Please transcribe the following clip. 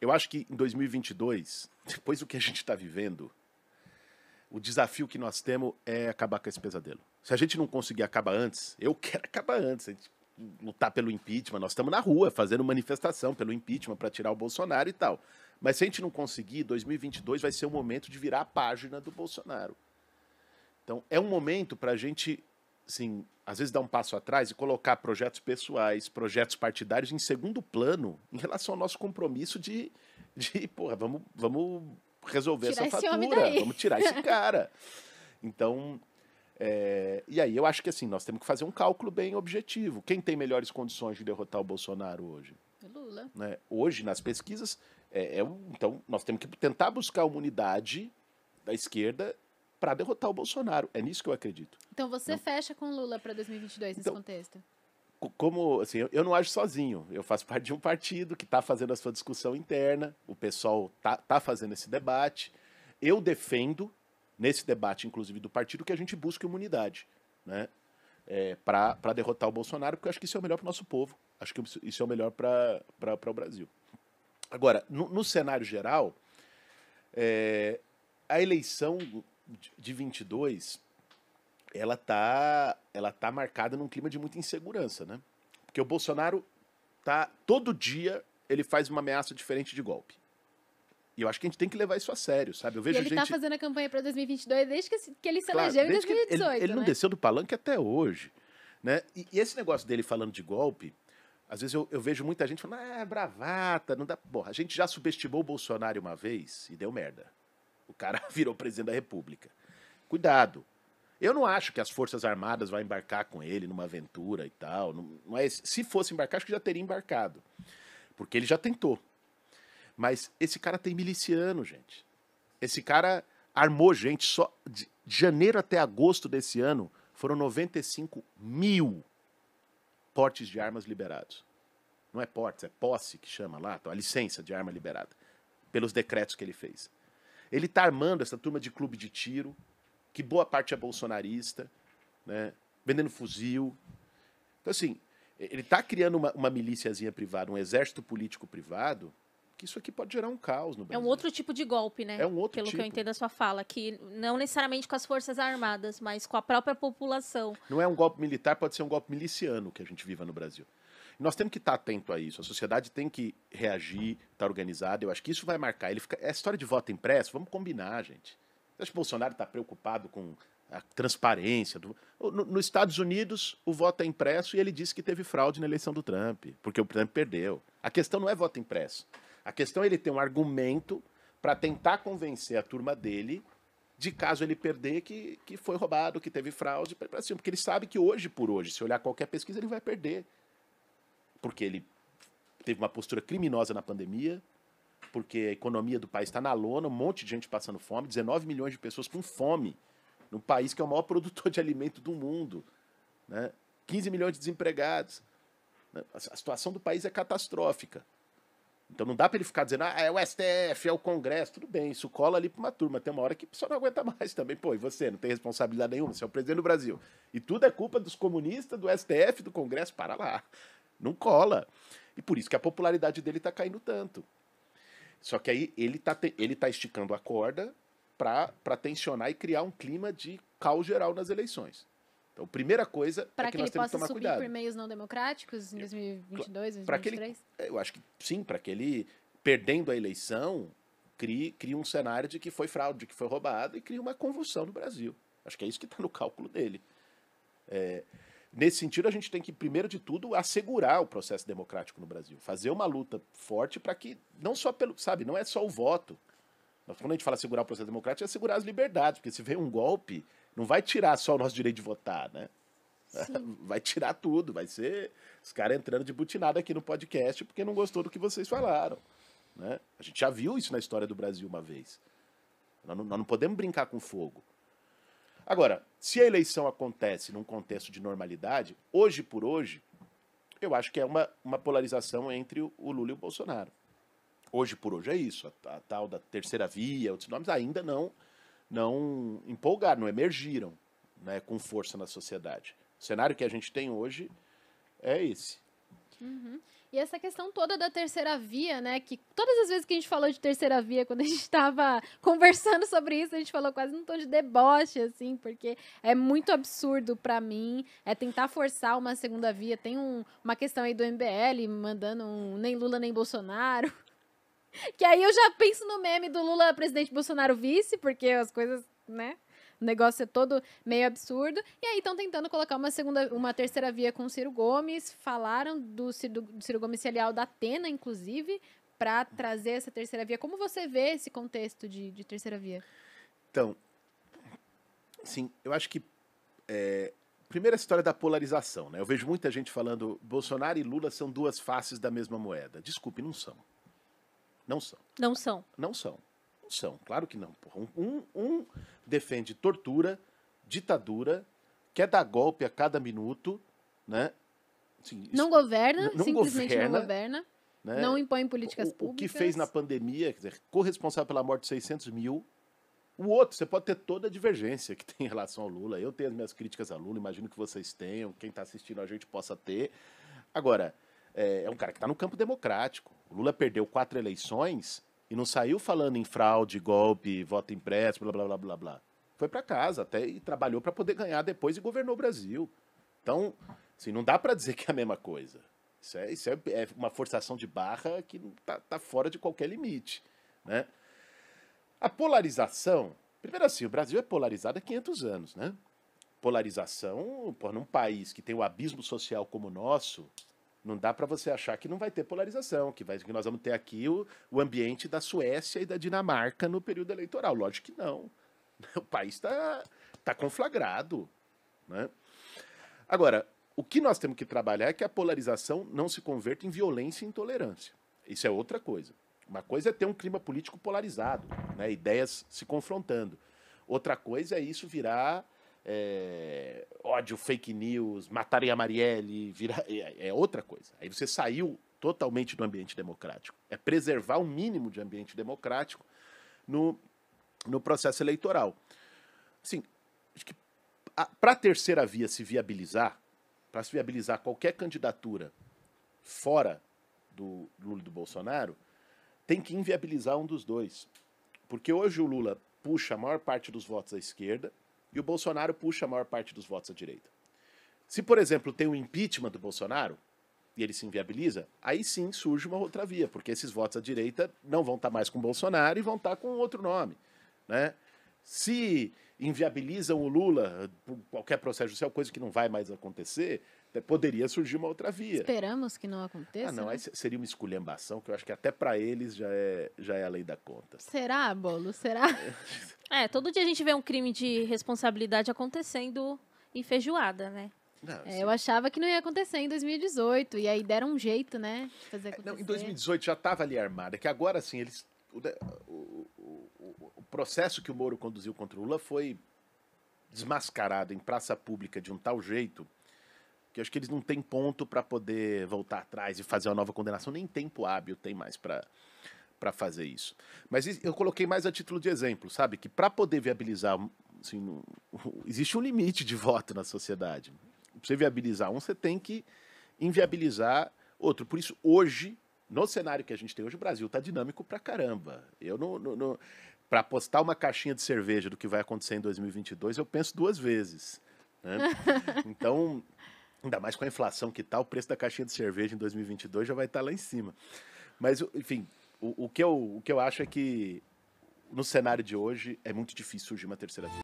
Eu acho que em 2022, depois do que a gente está vivendo, o desafio que nós temos é acabar com esse pesadelo. Se a gente não conseguir acabar antes, eu quero acabar antes. A gente lutar pelo impeachment, nós estamos na rua fazendo manifestação pelo impeachment para tirar o Bolsonaro e tal. Mas se a gente não conseguir, 2022 vai ser o momento de virar a página do Bolsonaro. Então, é um momento para a gente assim, às vezes dar um passo atrás e colocar projetos pessoais, projetos partidários em segundo plano em relação ao nosso compromisso de, de porra, vamos, vamos resolver tirar essa fatura, vamos tirar esse cara. Então, é, e aí eu acho que assim, nós temos que fazer um cálculo bem objetivo. Quem tem melhores condições de derrotar o Bolsonaro hoje? É Lula. Né? Hoje, nas pesquisas, é, é, então nós temos que tentar buscar uma unidade da esquerda para derrotar o Bolsonaro. É nisso que eu acredito. Então você não. fecha com Lula para 2022 então, nesse contexto? Como, assim, eu, não ajo sozinho. Eu faço parte de um partido que está fazendo a sua discussão interna, o pessoal está tá fazendo esse debate. Eu defendo, nesse debate, inclusive, do partido, que a gente busque imunidade, né? É, para derrotar o Bolsonaro, porque eu acho que isso é o melhor para o nosso povo. Acho que isso é o melhor para o Brasil. Agora, no, no cenário geral, é, a eleição de 22, ela tá, ela tá marcada num clima de muita insegurança, né? Porque o Bolsonaro tá todo dia ele faz uma ameaça diferente de golpe. E eu acho que a gente tem que levar isso a sério, sabe? Eu vejo e ele tá gente... tá fazendo a campanha para 2022 desde que, ele se claro, elegeu em 2018. Ele, ele né? não desceu do palanque até hoje. Né? E, e, esse negócio dele falando de golpe, às vezes eu, eu vejo muita gente falando, ah, é bravata, não dá. Bom, a gente já subestimou o Bolsonaro uma vez e deu merda. O cara virou presidente da República. Cuidado. Eu não acho que as Forças Armadas vão embarcar com ele numa aventura e tal. Mas é se fosse embarcar, acho que já teria embarcado. Porque ele já tentou. Mas esse cara tem miliciano, gente. Esse cara armou gente só. De janeiro até agosto desse ano, foram 95 mil portes de armas liberados. Não é portes, é posse que chama lá, a licença de arma liberada, pelos decretos que ele fez. Ele está armando essa turma de clube de tiro, que boa parte é bolsonarista, né? vendendo fuzil. Então, assim, ele está criando uma, uma milíciazinha privada, um exército político privado, que isso aqui pode gerar um caos no Brasil. É um outro tipo de golpe, né? É um outro Pelo tipo. que eu tipo. entendo da sua fala, que não necessariamente com as Forças Armadas, mas com a própria população. Não é um golpe militar, pode ser um golpe miliciano que a gente viva no Brasil. Nós temos que estar tá atento a isso. A sociedade tem que reagir, estar tá organizada. Eu acho que isso vai marcar. Ele fica... É história de voto impresso, vamos combinar, gente. Você acha que o Bolsonaro está preocupado com a transparência. Do... No, nos Estados Unidos, o voto é impresso e ele disse que teve fraude na eleição do Trump, porque o Trump perdeu. A questão não é voto impresso. A questão é ele ter um argumento para tentar convencer a turma dele de caso ele perder que, que foi roubado, que teve fraude, para cima. Porque ele sabe que hoje por hoje, se olhar qualquer pesquisa, ele vai perder porque ele teve uma postura criminosa na pandemia, porque a economia do país está na lona, um monte de gente passando fome, 19 milhões de pessoas com fome, num país que é o maior produtor de alimento do mundo, né? 15 milhões de desempregados. Né? A situação do país é catastrófica. Então não dá para ele ficar dizendo, ah, é o STF, é o Congresso, tudo bem, isso cola ali para uma turma, tem uma hora que só não aguenta mais também. Pô, e você não tem responsabilidade nenhuma, você é o presidente do Brasil. E tudo é culpa dos comunistas, do STF, do Congresso, para lá. Não cola. E por isso que a popularidade dele tá caindo tanto. Só que aí ele tá, ele tá esticando a corda para tensionar e criar um clima de caos geral nas eleições. Então, primeira coisa é pra é que, que nós temos que tomar cuidado. Para que ele possa subir por meios não democráticos em 2022, 2023? Ele, eu acho que sim, para que ele, perdendo a eleição, crie, crie um cenário de que foi fraude, de que foi roubado e crie uma convulsão no Brasil. Acho que é isso que está no cálculo dele. É, Nesse sentido, a gente tem que, primeiro de tudo, assegurar o processo democrático no Brasil, fazer uma luta forte para que, não só pelo, sabe, não é só o voto. Quando a gente fala assegurar o processo democrático, é assegurar as liberdades, porque se vem um golpe, não vai tirar só o nosso direito de votar, né? Sim. Vai tirar tudo, vai ser os caras entrando de butinada aqui no podcast porque não gostou do que vocês falaram. Né? A gente já viu isso na história do Brasil uma vez. Nós não, nós não podemos brincar com fogo. Agora, se a eleição acontece num contexto de normalidade, hoje por hoje, eu acho que é uma, uma polarização entre o, Lula e o Bolsonaro. Hoje por hoje é isso. A, a tal da terceira via, outros nomes ainda não, não empolgaram, não emergiram né, com força na sociedade. O cenário que a gente tem hoje é esse. Uhum. uhum. E essa questão toda da terceira via, né? Que todas as vezes que a gente falou de terceira via, quando a gente estava conversando sobre isso, a gente falou quase num tom de deboche, assim, porque é muito absurdo para mim. É tentar forçar uma segunda via. Tem um, uma questão aí do MBL mandando um nem Lula nem Bolsonaro. Que aí eu já penso no meme do Lula presidente Bolsonaro vice, porque as coisas, né? o negócio é todo meio absurdo. E aí estão tentando colocar uma segunda, uma terceira via com o Ciro Gomes. Falaram do Ciro, do Ciro Gomes Celial da Atena, inclusive, para trazer essa terceira via. Como você vê esse contexto de, de terceira via? Então, sim, eu acho que. É, primeiro, a história da polarização. Né? Eu vejo muita gente falando Bolsonaro e Lula são duas faces da mesma moeda. Desculpe, não são. Não são. Não são. Não são. Não são, claro que não. Porra. Um, um defende tortura, ditadura, quer dar golpe a cada minuto, né? Assim, não governa, não simplesmente governa, não governa. Né? Não impõe políticas o, públicas. O que fez na pandemia, quer dizer, corresponsável pela morte de 600 mil. O outro, você pode ter toda a divergência que tem em relação ao Lula. Eu tenho as minhas críticas a Lula, imagino que vocês tenham, quem está assistindo a gente possa ter. Agora, é, é um cara que está no campo democrático. O Lula perdeu quatro eleições e não saiu falando em fraude, golpe, voto impresso, blá, blá, blá, blá, blá. Foi para casa até e trabalhou para poder ganhar depois e governou o Brasil. Então, assim, não dá para dizer que é a mesma coisa. Isso é, isso é, é, uma forçação de barra que tá, tá fora de qualquer limite, né? A polarização... Primeiro assim, o Brasil é polarizado há 500 anos, né? Polarização, por num país que tem o um abismo social como o nosso, não dá para você achar que não vai ter polarização, que, vai, que nós vamos ter aqui o, o ambiente da Suécia e da Dinamarca no período eleitoral. Lógico que não. O país está tá conflagrado. Né? Agora, o que nós temos que trabalhar é que a polarização não se converta em violência e intolerância. Isso é outra coisa. Uma coisa é ter um clima político polarizado, né? ideias se confrontando. Outra coisa é isso virar é, ódio, fake news, matarem a Marielle, vira, é, é outra coisa. Aí você saiu totalmente do ambiente democrático. É preservar o mínimo de ambiente democrático no, no processo eleitoral. Assim, acho que para a terceira via se viabilizar, para se viabilizar qualquer candidatura fora do Lula e do Bolsonaro, tem que inviabilizar um dos dois. Porque hoje o Lula puxa a maior parte dos votos à esquerda, e o Bolsonaro puxa a maior parte dos votos à direita. Se, por exemplo, tem um impeachment do Bolsonaro e ele se inviabiliza, aí sim surge uma outra via, porque esses votos à direita não vão estar tá mais com Bolsonaro e vão estar tá com outro nome. Né? Se inviabilizam o Lula eh, por qualquer processo judicial, coisa que não vai mais acontecer, eh, poderia surgir uma outra via. Esperamos que não ah, aconteça. Ah, não, né? seria uma esculhambação que eu acho que até para eles já é, já é a lei da conta. Será, Bolo? Será? é, todo dia a gente vê um crime de responsabilidade acontecendo em feijoada, né? Não, é, eu achava que não ia acontecer em 2018, e aí deram um jeito, né? Fazer acontecer. É, não, em 2018 já estava ali armada, é que agora sim, eles. o, processo que o Moro conduziu contra o Lula foi desmascarado em praça pública de um tal jeito que acho que eles não têm ponto para poder voltar atrás e fazer uma nova condenação, nem tempo hábil tem mais para para fazer isso. Mas eu coloquei mais a título de exemplo, sabe? Que para poder viabilizar, assim, existe um limite de voto na sociedade. Pra você viabilizar um, você tem que inviabilizar outro. Por isso, hoje, no cenário que a gente tem hoje, o Brasil está dinâmico para caramba. Eu não, não, não, para apostar uma caixinha de cerveja do que vai acontecer em 2022, eu penso duas vezes. Né? Então, ainda mais com a inflação que está, o preço da caixinha de cerveja em 2022 já vai estar tá lá em cima. Mas, enfim, o, o, que eu, o que eu acho é que no cenário de hoje é muito difícil surgir uma terceira via.